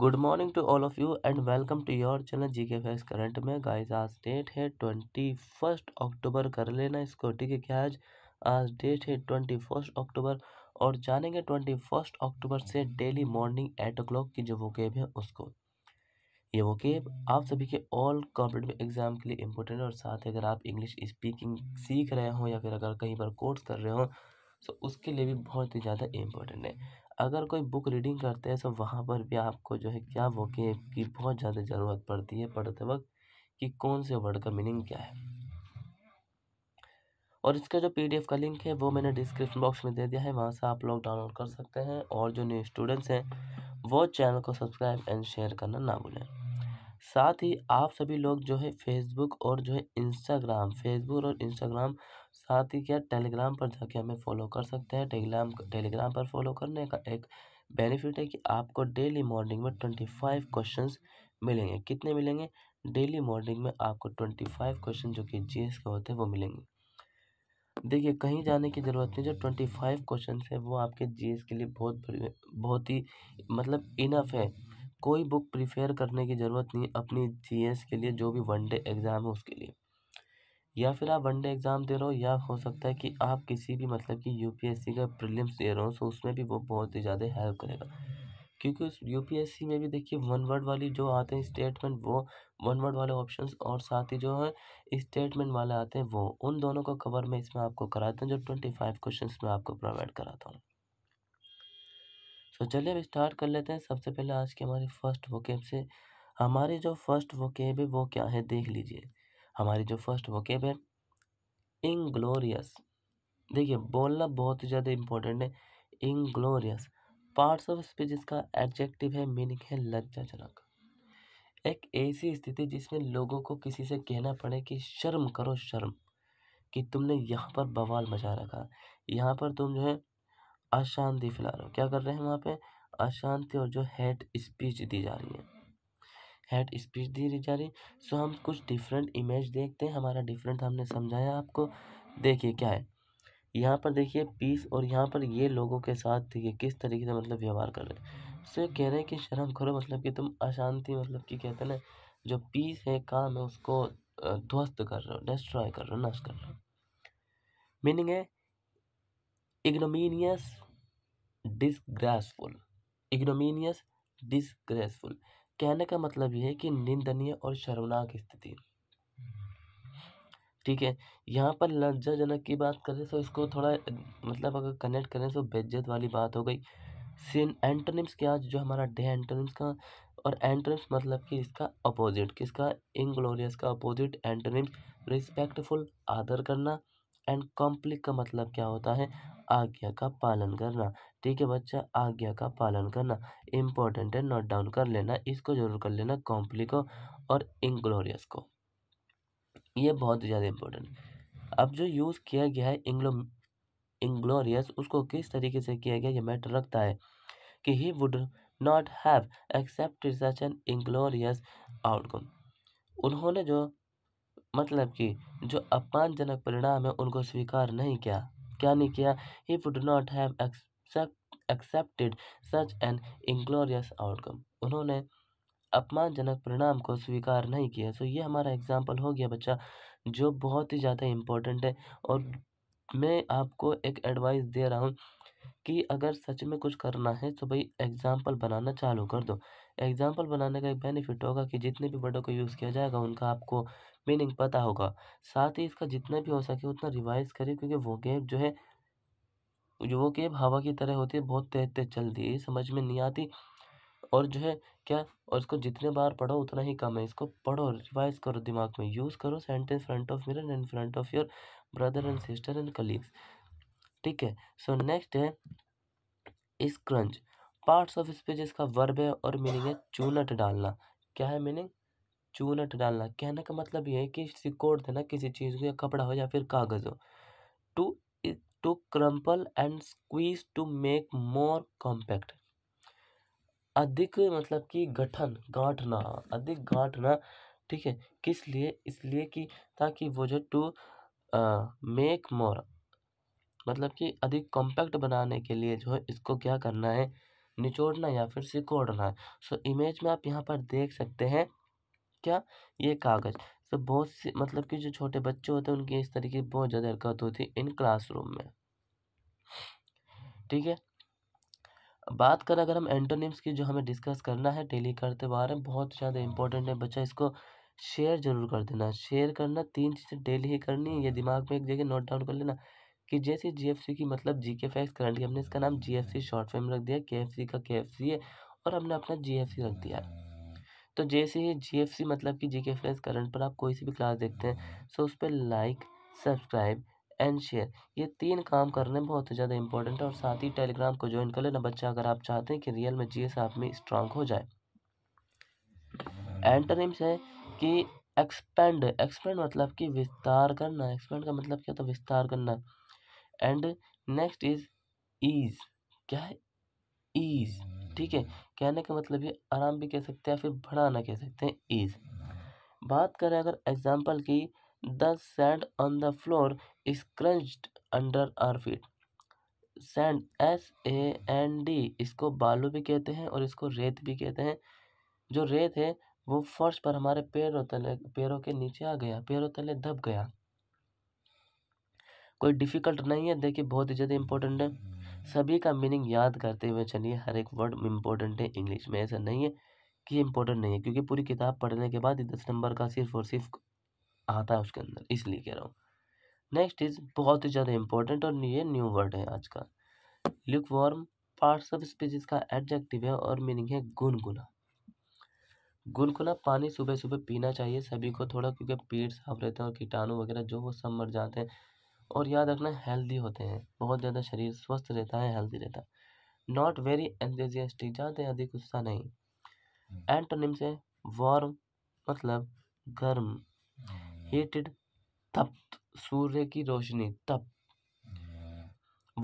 Good morning to all of you and welcome to your channel G K face current में guys आज date है twenty first October कर लेना इसको ठीक है क्या आज आज डेट है ट्वेंटी फर्स्ट अक्टूबर और जानेंगे ट्वेंटी फर्स्ट अक्टूबर से daily morning eight o'clock की जो वो कैब है उसको ये वो कैब आप सभी के ऑल कॉम्पिटेटिव एग्ज़ाम के लिए इम्पोर्टेंट है और साथ ही अगर आप इंग्लिश स्पीकिंग सीख रहे हो या फिर अगर कहीं पर कोर्स कर रहे हो तो उसके लिए भी बहुत ही ज़्यादा इम्पोर्टेंट है अगर कोई बुक रीडिंग करते हैं तो वहाँ पर भी आपको जो है क्या मौके की बहुत ज़्यादा ज़रूरत पड़ती है पढ़ते वक्त कि कौन से वर्ड का मीनिंग क्या है और इसका जो पी का लिंक है वो मैंने डिस्क्रिप्शन बॉक्स में दे दिया है वहाँ से आप लोग डाउनलोड कर सकते हैं और जो न्यू स्टूडेंट्स हैं वो चैनल को सब्सक्राइब एंड शेयर करना ना भूलें साथ ही आप सभी लोग जो है फेसबुक और जो है इंस्टाग्राम फेसबुक और इंस्टाग्राम साथ ही क्या टेलीग्राम पर जाके हमें फॉलो कर सकते हैं टेलीग्राम टेलीग्राम पर फॉलो करने का एक बेनिफिट है कि आपको डेली मॉर्निंग में ट्वेंटी फाइव क्वेश्चन मिलेंगे कितने मिलेंगे डेली मॉर्निंग में आपको ट्वेंटी फाइव क्वेश्चन जो कि जी के होते हैं वो मिलेंगे देखिए कहीं जाने की ज़रूरत नहीं जो ट्वेंटी फाइव क्वेश्चन है वो आपके जी के लिए बहुत बहुत ही मतलब इनफ है कोई बुक प्रिफेयर करने की ज़रूरत नहीं अपनी जी के लिए जो भी वन डे एग्ज़ाम है उसके लिए या फिर आप वनडे एग्ज़ाम दे रहे हो या हो सकता है कि आप किसी भी मतलब कि यूपीएससी का प्रीलिम्स दे रहे हो सो तो उसमें भी वो बहुत ही ज़्यादा हेल्प करेगा क्योंकि उस सी में भी देखिए वन वर्ड वाली जो आते हैं स्टेटमेंट वो वन वर्ड वाले ऑप्शन और साथ ही जो है स्टेटमेंट वाले आते हैं वो उन दोनों को कवर में इसमें आपको कराता हूँ जो ट्वेंटी फाइव क्वेश्चन में आपको प्रोवाइड कराता हूँ सो चलिए अब स्टार्ट कर लेते हैं सबसे पहले आज के हमारे फर्स्ट वोकेब से हमारे जो फर्स्ट वोकेब है वो क्या है देख लीजिए हमारी जो फर्स्ट वोकेब है इंग्लोरियस देखिए बोलना बहुत ही ज़्यादा इम्पोर्टेंट है इंग्लोरियस पार्ट्स ऑफ स्पीच इसका एडजेक्टिव है मीनिंग है लज्जाजनक एक ऐसी स्थिति जिसमें लोगों को किसी से कहना पड़े कि शर्म करो शर्म कि तुमने यहाँ पर बवाल मचा रखा यहाँ पर तुम जो है अशांति फैला रहे हो क्या कर रहे हैं वहाँ पे अशांति और जो हेट स्पीच दी जा रही है हेड स्पीच दी जा रही सो हम कुछ डिफरेंट इमेज देखते हैं हमारा डिफरेंट हमने समझाया आपको देखिए क्या है यहाँ पर देखिए पीस और यहाँ पर ये लोगों के साथ देखिए किस तरीके से मतलब व्यवहार कर रहे हैं ये कह रहे हैं कि शर्म करो मतलब कि तुम अशांति मतलब कि कहते ना जो पीस है काम है उसको ध्वस्त कर रहे हो डिस्ट्रॉय कर रहे हो नष्ट कर रहे हो मीनिंग है इग्नोमीनियस डिसग्रेसफुल इग्नोमीनियस डिसग्रेसफुल कहने का मतलब यह है कि निंदनीय और शर्मनाक स्थिति ठीक है यहाँ पर लज्जाजनक की बात करें तो इसको थोड़ा मतलब अगर कनेक्ट करें तो बेज्जत वाली बात हो गई सिन एंटोनिम्स क्या जो हमारा डे एंटोनिम्स का और एंटोनिम्स मतलब कि इसका अपोजिट किसका इनग्लोरियस का अपोजिट एंटोनिम्स रिस्पेक्टफुल आदर करना एंड कॉम्प्लिक का मतलब क्या होता है आज्ञा का पालन करना ठीक है बच्चा आज्ञा का पालन करना इम्पोर्टेंट है नोट डाउन कर लेना इसको जरूर कर लेना कॉम्प्लिक को और इंग्लोरियस को ये बहुत ज़्यादा इम्पोर्टेंट अब जो यूज़ किया गया है इंग्लो इंग्लोरियस उसको किस तरीके से किया गया ये मैटर रखता है कि he would not have accept such an inglorious outcome उन्होंने जो मतलब कि जो अपमानजनक परिणाम है उनको स्वीकार नहीं किया क्या नहीं किया he would not have accepted such an inglorious outcome उन्होंने अपमानजनक परिणाम को स्वीकार नहीं किया सो so, ये हमारा एग्जाम्पल हो गया बच्चा जो बहुत ही ज़्यादा इम्पोर्टेंट है और मैं आपको एक एडवाइस दे रहा हूँ कि अगर सच में कुछ करना है तो भाई एग्ज़ाम्पल बनाना चालू कर दो एग्जाम्पल बनाने का एक बेनिफिट होगा कि जितने भी वर्डों को यूज़ किया जाएगा उनका आपको मीनिंग पता होगा साथ ही इसका जितना भी हो सके उतना रिवाइज करें क्योंकि वो गेब जो है जो वो गेब हवा की तरह होती है बहुत तेज तेज चलती है समझ में नहीं आती और जो है क्या और इसको जितने बार पढ़ो उतना ही कम है इसको पढ़ो रिवाइज करो दिमाग में यूज़ करो sentence front of mirror and front of your brother and sister and colleagues ठीक है सो नेक्स्ट है इस क्रंच पार्ट्स ऑफ स्पीच इसका वर्ब है और मीनिंग है चूनट डालना क्या है मीनिंग चूनट डालना कहने का मतलब ये है कि सिकोड़ देना किसी चीज़ को या कपड़ा हो या फिर कागज़ हो to to crumple and squeeze to make more compact अधिक मतलब कि गठन गांठना अधिक गांठना ठीक है किस लिए इसलिए कि ताकि वो जो टू मेक मोर मतलब कि अधिक कॉम्पैक्ट बनाने के लिए जो है इसको क्या करना है निचोड़ना या फिर सिकोड़ना है सो इमेज में आप यहाँ पर देख सकते हैं क्या ये कागज़ तो बहुत सी मतलब कि जो छोटे बच्चे होते हैं उनकी इस तरीके की बहुत ज़्यादा हरकत होती है इन क्लासरूम में ठीक है बात कर अगर हम एंटोनिम्स की जो हमें डिस्कस करना है डेली करते बारे में बहुत ज़्यादा इंपॉर्टेंट है बच्चा इसको शेयर जरूर कर देना शेयर करना तीन चीज़ें डेली ही करनी है ये दिमाग में एक जगह नोट डाउन कर लेना कि जैसे जीएफसी की मतलब जी के फैक्स करंटली हमने इसका नाम जीएफसी शॉर्ट फिल्म रख दिया सी का सी है और हमने अपना जीएफसी रख दिया तो जैसे ही जीएफसी मतलब कि जी के फैक्स करंट पर आप कोई सी भी क्लास देखते हैं सो उस पर लाइक सब्सक्राइब एंड शेयर ये तीन काम करने बहुत ही ज़्यादा इंपॉर्टेंट है और साथ ही टेलीग्राम को ज्वाइन कर लेना बच्चा अगर आप चाहते हैं कि रियल में एस आप में स्ट्रांग हो जाए एंटनिम्स है कि एक्सपेंड एक्सपेंड मतलब कि विस्तार करना एक्सपेंड का मतलब क्या होता है विस्तार करना एंड नेक्स्ट इज ईज क्या है ईज ठीक है हम्म। कहने का मतलब ये आराम भी कह सकते हैं फिर बढ़ाना कह सकते हैं ईज बात करें अगर एग्जाम्पल की the sand on the floor is crunched under our feet sand S A N D इसको बालू भी कहते हैं और इसको रेत भी कहते हैं जो रेत है वो फर्श पर हमारे पैरों तले पैरों के नीचे आ गया पैरों तले दब गया कोई डिफ़िकल्ट नहीं है देखिए बहुत ही ज़्यादा इंपॉर्टेंट है सभी का मीनिंग याद करते हुए चलिए हर एक वर्ड इम्पोर्टेंट है इंग्लिश में ऐसा नहीं है कि इम्पोर्टेंट नहीं है क्योंकि पूरी किताब पढ़ने के बाद दस नंबर का सिर्फ और सिर्फ आता है उसके अंदर इसलिए कह रहा हूँ नेक्स्ट इज बहुत ही ज़्यादा इंपॉर्टेंट और ये न्यू वर्ड है आज का lukewarm parts of species का एडजेक्टिव है और मीनिंग है गुनगुना गुनगुना पानी सुबह सुबह पीना चाहिए सभी को थोड़ा क्योंकि पेट साफ रहता है और कीटाणु वगैरह जो वो सब मर जाते हैं और याद रखना हेल्दी होते हैं बहुत ज़्यादा शरीर स्वस्थ रहता है हेल्दी रहता है नॉट वेरी एंथजियास्टिक ज़्यादा अधिक गुस्सा नहीं एंटोनिम हम्म। से वार्म मतलब गर्म हीटेड हम्म। तप्त सूर्य की रोशनी तप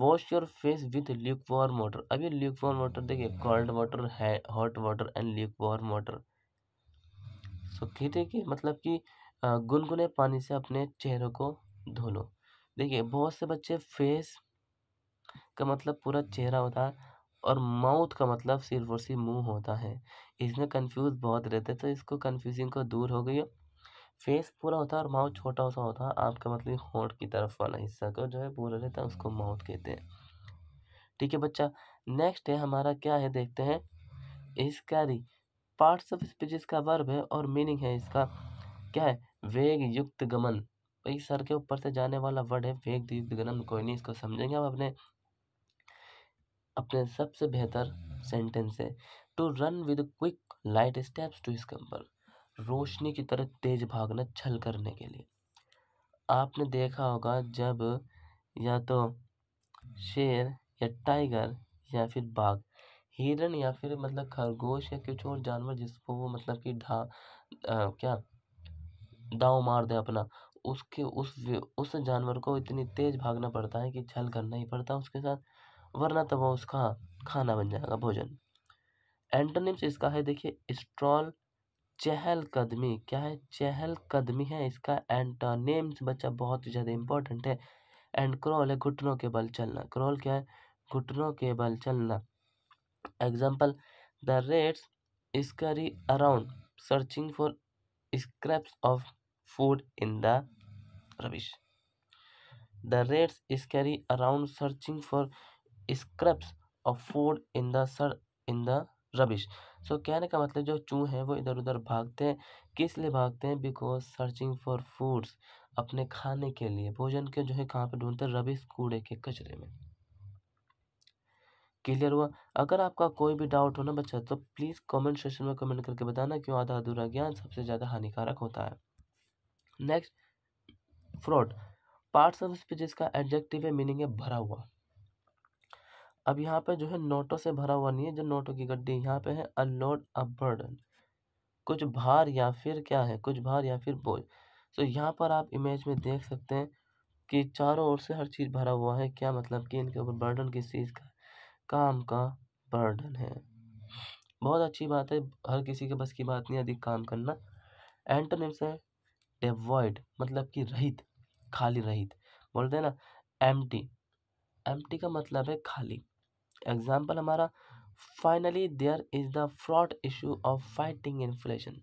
wash your face with lukewarm water अभी ल्यूक वार्म वाटर देखिए कोल्ड वाटर है hot water and lukewarm water so ठीक है कि मतलब कि गुनगुने पानी से अपने चेहरे को धो लो देखिए बहुत से बच्चे फेस का मतलब पूरा चेहरा होता है और माउथ का मतलब सिर्फ और सिर्फ मुंह होता है इसमें कंफ्यूज बहुत रहते हैं तो इसको कंफ्यूजिंग को दूर हो गई फेस पूरा होता है और माउथ छोटा सा होता है आपका मतलब होंठ की तरफ वाला हिस्सा को जो है पूरा रहता है उसको माउथ कहते हैं ठीक है बच्चा नेक्स्ट है हमारा क्या है देखते हैं इसका इसकारी पार्ट्स ऑफ स्पीच इसका वर्ब है और मीनिंग है इसका क्या है वेग युक्त गमन इस सर के ऊपर से जाने वाला वर्ड है फेंक दी गलम कोई नहीं इसको समझेंगे हम अपने अपने सबसे बेहतर सेंटेंस है to run with quick light steps to scamper रोशनी की तरह तेज भागना छल करने के लिए आपने देखा होगा जब या तो शेर या टाइगर या फिर बाघ हिरन या फिर मतलब खरगोश या कुछ और जानवर जिसको वो मतलब कि ढा क्या दाव मार दे अपना उसके उस उस जानवर को इतनी तेज़ भागना पड़ता है कि छल करना ही पड़ता है उसके साथ वरना तो वह उसका खाना बन जाएगा भोजन एंटोनिम्स इसका है देखिए स्ट्रॉल चहल कदमी क्या है चहल कदमी है इसका एंटोनिम्स बच्चा बहुत ही ज़्यादा इंपॉर्टेंट है एंड क्रोल है घुटनों के बल चलना क्रोल क्या है घुटनों के बल चलना example the rats scurry around searching for scraps of food in the the rats is scurry around searching for scraps of food in the sur in the rubbish so कहने का मतलब जो चूँ हैं वो इधर उधर भागते हैं किस लिए भागते हैं बिकॉज सर्चिंग फॉर फूड्स अपने खाने के लिए भोजन के जो है कहाँ पर ढूंढते हैं रबिश कूड़े के कचरे में क्लियर हुआ अगर आपका कोई भी डाउट हो ना बच्चा तो प्लीज़ कमेंट सेक्शन में कमेंट करके बताना क्यों आधा अधूरा ज्ञान सबसे ज़्यादा हानिकारक होता है next fraught parts of speech इसका एडजेक्टिव है मीनिंग है भरा हुआ अब यहाँ पे जो है नोटों से भरा हुआ नहीं है जो नोटों की गड्डी यहाँ पे है अ अ बर्डन कुछ भार या फिर क्या है कुछ भार या फिर बोझ तो यहाँ पर आप इमेज में देख सकते हैं कि चारों ओर से हर चीज़ भरा हुआ है क्या मतलब कि इनके ऊपर बर्डन किस चीज़ का काम का बर्डन है बहुत अच्छी बात है हर किसी के बस की बात नहीं अधिक काम करना एंटोनिम्स है डेवॉइड मतलब कि रहित खाली रहित बोलते हैं ना एम्प्टी एम्प्टी का मतलब है खाली एग्जाम्पल हमारा finally there is the fraught issue of fighting inflation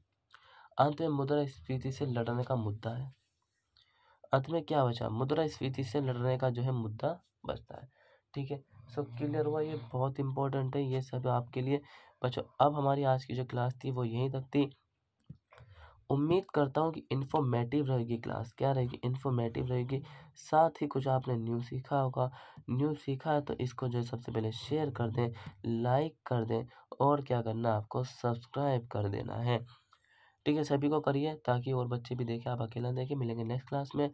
अंत में मुद्रा स्फीति से लड़ने का मुद्दा है अंत में क्या बचा मुद्रा स्फीति से लड़ने का जो है मुद्दा बचता है ठीक है सो क्लियर हुआ ये बहुत इंपॉर्टेंट है ये सब आपके लिए बच्चों अब हमारी आज की जो क्लास थी वो यहीं तक थी उम्मीद करता हूँ कि इन्फॉर्मेटिव रहेगी क्लास क्या रहेगी इन्फॉर्मेटिव रहेगी साथ ही कुछ आपने न्यू सीखा होगा न्यू सीखा है तो इसको जो सबसे पहले शेयर कर दें लाइक कर दें और क्या करना आपको सब्सक्राइब कर देना है ठीक है सभी को करिए ताकि और बच्चे भी देखें आप अकेला देखें मिलेंगे नेक्स्ट क्लास में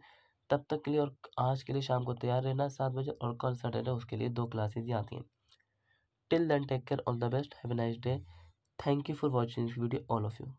तब तक के लिए और आज के लिए शाम को तैयार रहना सात बजे और कल सैटरडे उसके लिए दो क्लासेज आती हैं till then take care all the best have a nice day thank you for watching this video all of you